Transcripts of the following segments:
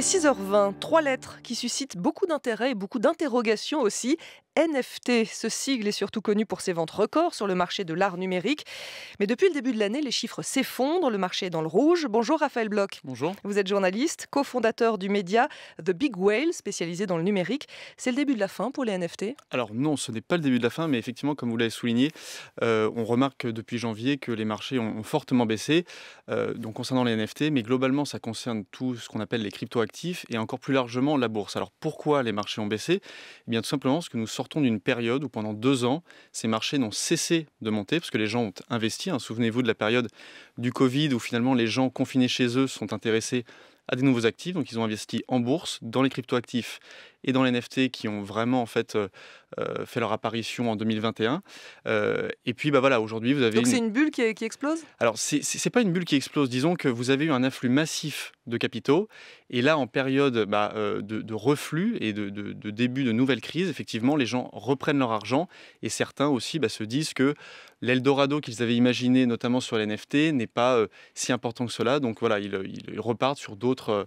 6h20, trois lettres qui suscitent beaucoup d'intérêt et beaucoup d'interrogations aussi. NFT. Ce sigle est surtout connu pour ses ventes records sur le marché de l'art numérique. Mais depuis le début de l'année, les chiffres s'effondrent, le marché est dans le rouge. Bonjour Raphaël Bloch. Bonjour. Vous êtes journaliste, cofondateur du média The Big Whale, spécialisé dans le numérique. C'est le début de la fin pour les NFT Alors non, ce n'est pas le début de la fin, mais effectivement, comme vous l'avez souligné, euh, on remarque depuis janvier que les marchés ont, fortement baissé, euh, donc concernant les NFT, mais globalement, ça concerne tout ce qu'on appelle les cryptoactifs et encore plus largement la bourse. Alors pourquoi les marchés ont baissé Eh bien tout simplement parce que nous sommes sortons d'une période où pendant deux ans, ces marchés n'ont cessé de monter parce que les gens ont investi. Hein. Souvenez-vous de la période du Covid où finalement les gens confinés chez eux sont intéressés à des nouveaux actifs. Donc ils ont investi en bourse, dans les cryptoactifs et dans les NFT qui ont vraiment en fait fait leur apparition en 2021. et puis bah voilà, aujourd'hui vous avez donc c'est une bulle qui, qui explose. Alors c'est, c'est, pas une bulle qui explose, disons que vous avez eu un afflux massif de capitaux et là en période bah, de, reflux et de, début de nouvelle crise, effectivement les gens reprennent leur argent et certains aussi bah, se disent que l'Eldorado qu'ils avaient imaginé notamment sur les NFT n'est pas si important que cela. Donc voilà, ils repartent sur d'autres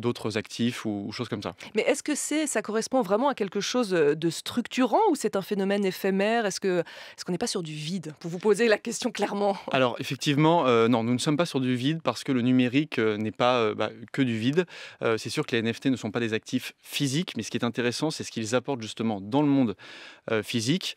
d'autres actifs ou, choses comme ça. Mais est-ce que c'est, ça correspond vraiment à quelque chose euh, de structurant ou c'est un phénomène éphémère Est-ce que est-ce qu'on n'est pas sur du vide Pour vous poser la question clairement. Alors effectivement, euh, non, nous ne sommes pas sur du vide parce que le numérique euh, n'est pas bah, que du vide. c'est sûr que les NFT ne sont pas des actifs physiques, mais ce qui est intéressant, c'est ce qu'ils apportent justement dans le monde physique.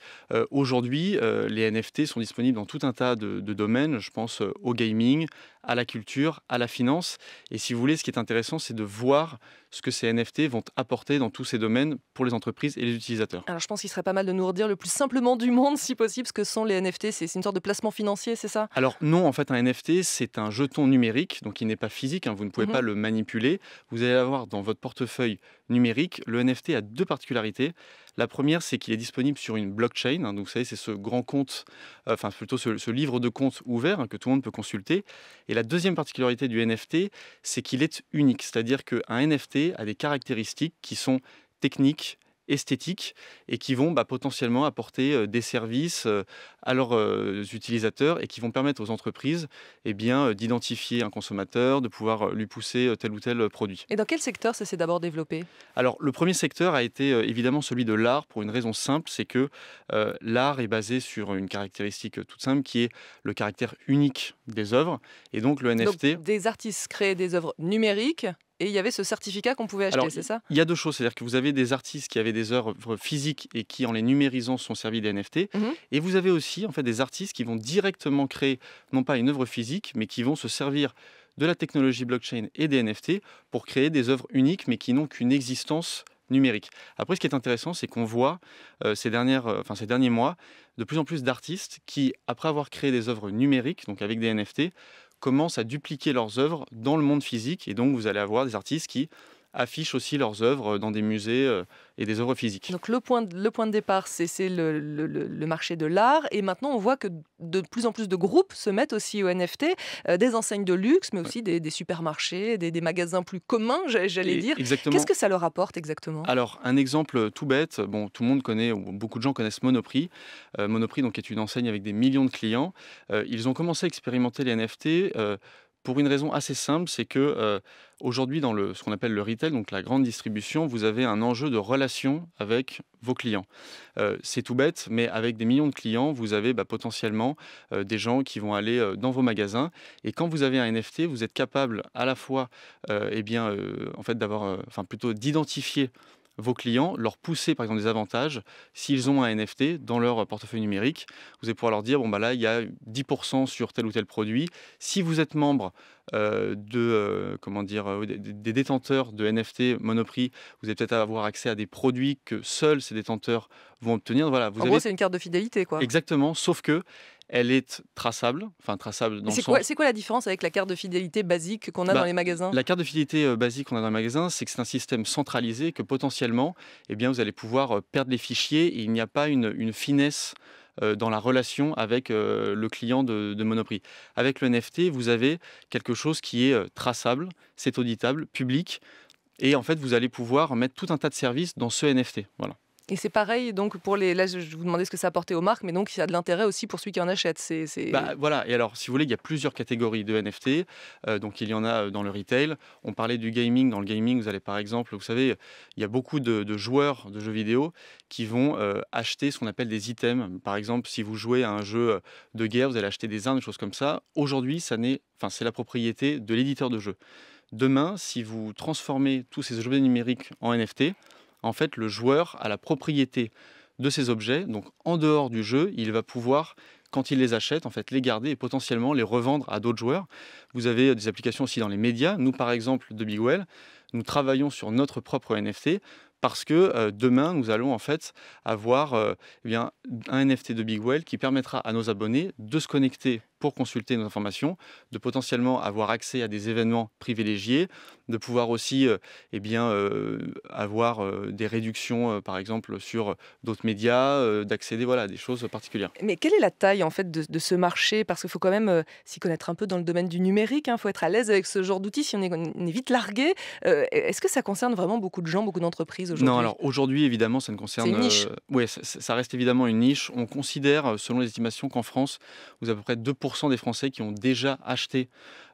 Aujourd'hui, les NFT sont disponibles dans tout un tas de, de domaines. Je pense au gaming, à la culture, à la finance. Et si vous voulez, ce qui est intéressant, c'est de voir ce que ces NFT vont apporter dans tous ces domaines pour les entreprises et les utilisateurs. Alors je pense qu'il serait pas mal de nous redire le plus simplement du monde, si possible, ce que sont les NFT. C'est une sorte de placement financier, c'est ça Alors non, en fait, un NFT, c'est un jeton numérique, donc il n'est pas physique, hein, vous ne pouvez mhm. pas le manipuler. Vous allez avoir dans votre portefeuille numérique, le NFT a deux particularités. La première, c'est qu'il est disponible sur une blockchain. Hein, donc, vous savez, c'est ce grand compte, euh, enfin plutôt ce, livre de compte ouvert hein, que tout le monde peut consulter. Et la deuxième particularité du NFT, c'est qu'il est unique. C'est-à-dire qu'un NFT à des caractéristiques qui sont techniques, esthétiques et qui vont bah, potentiellement apporter euh, des services euh, à leurs euh, utilisateurs et qui vont permettre aux entreprises et eh bien, d'identifier un consommateur, de pouvoir lui pousser tel ou tel produit. Et dans quel secteur ça s'est d'abord développé Alors le premier secteur a été évidemment celui de l'art pour une raison simple, c'est que l'art est basé sur une caractéristique toute simple qui est le caractère unique des œuvres et donc le NFT. Donc, des artistes créent des œuvres numériques il y avait ce certificat qu'on pouvait acheter, c'est ça Il y a deux choses, c'est-à-dire que vous avez des artistes qui avaient des œuvres physiques et qui, en les numérisant, sont servis des NFT, mhm. et vous avez aussi en fait des artistes qui vont directement créer non pas une œuvre physique, mais qui vont se servir de la technologie blockchain et des NFT pour créer des œuvres uniques, mais qui n'ont qu'une existence numérique. Après, ce qui est intéressant, c'est qu'on voit euh, ces, dernières, euh, ces derniers mois de plus en plus d'artistes qui, après avoir créé des œuvres numériques, donc avec des NFT, commencent à dupliquer leurs œuvres dans le monde physique. Et donc, vous allez avoir des artistes qui affichent aussi leurs œuvres euh, dans des musées euh, et des œuvres physiques. Donc le point, le point de départ, c'est le, le, marché de l'art. Et maintenant, on voit que de plus en plus de groupes se mettent aussi au NFT, euh, des enseignes de luxe, mais aussi des, supermarchés, des, magasins plus communs, j'allais dire. Qu'est-ce que ça leur apporte exactement Alors, un exemple tout bête, bon, tout le monde connaît, beaucoup de gens connaissent Monoprix. Monoprix donc, est une enseigne avec des millions de clients. ils ont commencé à expérimenter les NFT pour une raison assez simple, c'est que euh, aujourd'hui dans le, ce qu'on appelle le retail, donc la grande distribution, vous avez un enjeu de relation avec vos clients. Euh, c'est tout bête, mais avec des millions de clients, vous avez bah, potentiellement euh, des gens qui vont aller dans vos magasins. Et quand vous avez un NFT, vous êtes capable à la fois, eh bien, en fait, d'avoir, enfin plutôt d'identifier vos clients, leur pousser par exemple des avantages s'ils ont un NFT dans leur portefeuille numérique. Vous allez pouvoir leur dire, bon bah là, il y a 10% sur tel ou tel produit. Si vous êtes membre euh, de, euh, comment dire, euh, des détenteurs de NFT Monoprix, vous allez peut-être avoir accès à des produits que seuls ces détenteurs vont obtenir. Voilà, vous en c'est une carte de fidélité, quoi. Exactement, sauf que elle est traçable. Enfin, traçable dans c'est, quoi, c'est quoi la différence avec la carte de fidélité basique qu'on a bah, dans les magasins La carte de fidélité euh, basique qu'on a dans les magasins, c'est que c'est un système centralisé que potentiellement, eh bien, vous allez pouvoir euh, perdre les fichiers il n'y a pas une, finesse euh, dans la relation avec le client de, de, Monoprix. Avec le NFT, vous avez quelque chose qui est traçable, c'est auditable, public, et en fait, vous allez pouvoir mettre tout un tas de services dans ce NFT. Voilà. Et c'est pareil, donc pour les. Là, je vous demandais ce que ça apportait aux marques, mais donc il y a de l'intérêt aussi pour celui qui en achète. C'est, bah, voilà, et alors, si vous voulez, il y a plusieurs catégories de NFT. Euh, donc il y en a euh, dans le retail. On parlait du gaming. Dans le gaming, vous allez par exemple, vous savez, il y a beaucoup de, joueurs de jeux vidéo qui vont euh, acheter ce qu'on appelle des items. Par exemple, si vous jouez à un jeu de guerre, vous allez acheter des armes, des choses comme ça. Aujourd'hui, ça n'est, enfin, c'est la propriété de l'éditeur de jeu. Demain, si vous transformez tous ces objets numériques en NFT, en fait, le joueur a la propriété de ces objets. Donc, en dehors du jeu, il va pouvoir quand il les achète, en fait, les garder et potentiellement les revendre à d'autres joueurs. Vous avez euh, des applications aussi dans les médias. Nous, par exemple, de Bigwell, nous travaillons sur notre propre NFT parce que euh, demain, nous allons en fait avoir euh, eh un NFT de Bigwell qui permettra à nos abonnés de se connecter pour consulter nos informations, de potentiellement avoir accès à des événements privilégiés, de pouvoir aussi euh, eh bien, euh, avoir euh, des réductions, par exemple, sur d'autres médias, d'accéder voilà, à des choses particulières. Mais quelle est la taille en fait de, ce marché Parce qu'il faut quand même s'y connaître un peu dans le domaine du numérique, il hein, faut être à l'aise avec ce genre d'outils, si on est, vite largué. Est-ce que ça concerne vraiment beaucoup de gens, beaucoup d'entreprises aujourd'hui Non, alors aujourd'hui, évidemment, ça ne concerne... Une niche. oui, ça, ça reste évidemment une niche. On considère, selon les estimations, qu'en France, vous avez à peu près 2% des Français qui ont déjà acheté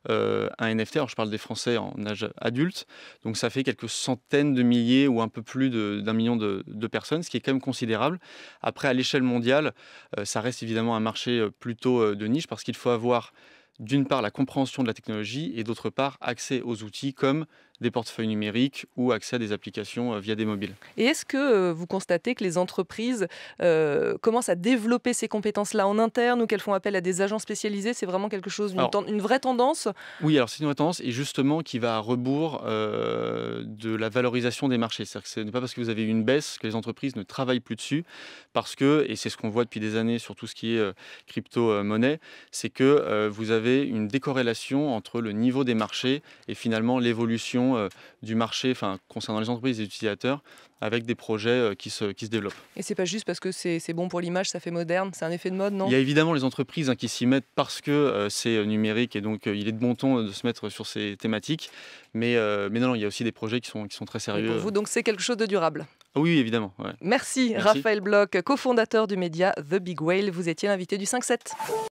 euh, un NFT. Alors je parle des Français en âge adulte, donc ça fait quelques centaines de milliers ou un peu plus d'un million de, personnes, ce qui est quand même considérable. Après, à l'échelle mondiale, euh, ça reste évidemment un marché euh, plutôt de niche parce qu'il faut avoir d'une part la compréhension de la technologie et d'autre part accès aux outils comme des portefeuilles numériques ou accès à des applications euh, via des mobiles. Et est-ce que euh, vous constatez que les entreprises euh, commencent à développer ces compétences-là en interne ou qu'elles font appel à des agents spécialisés C'est vraiment quelque chose, une, vraie tendance Oui, alors c'est une vraie tendance et justement qui va à rebours de la valorisation des marchés. C'est-à-dire que ce n'est pas parce que vous avez eu une baisse que les entreprises ne travaillent plus dessus parce que, et c'est ce qu'on voit depuis des années sur tout ce qui est crypto-monnaie, c'est que vous avez une décorrélation entre le niveau des marchés et finalement l'évolution euh, du marché enfin, concernant les entreprises et les utilisateurs avec des projets euh, qui, se, qui se développent. Et c'est pas juste parce que c'est bon pour l'image, ça fait moderne, c'est un effet de mode, non Il y a évidemment les entreprises hein, qui s'y mettent parce que euh, c'est numérique et donc il est de bon ton de se mettre sur ces thématiques. Mais, mais non, il y a aussi des projets qui sont, qui sont très sérieux. pour vous, donc c'est quelque chose de durable ah oui, évidemment. Merci, Merci, Raphaël Bloch, cofondateur du média The Big Whale. Vous étiez l'invité du 5-7.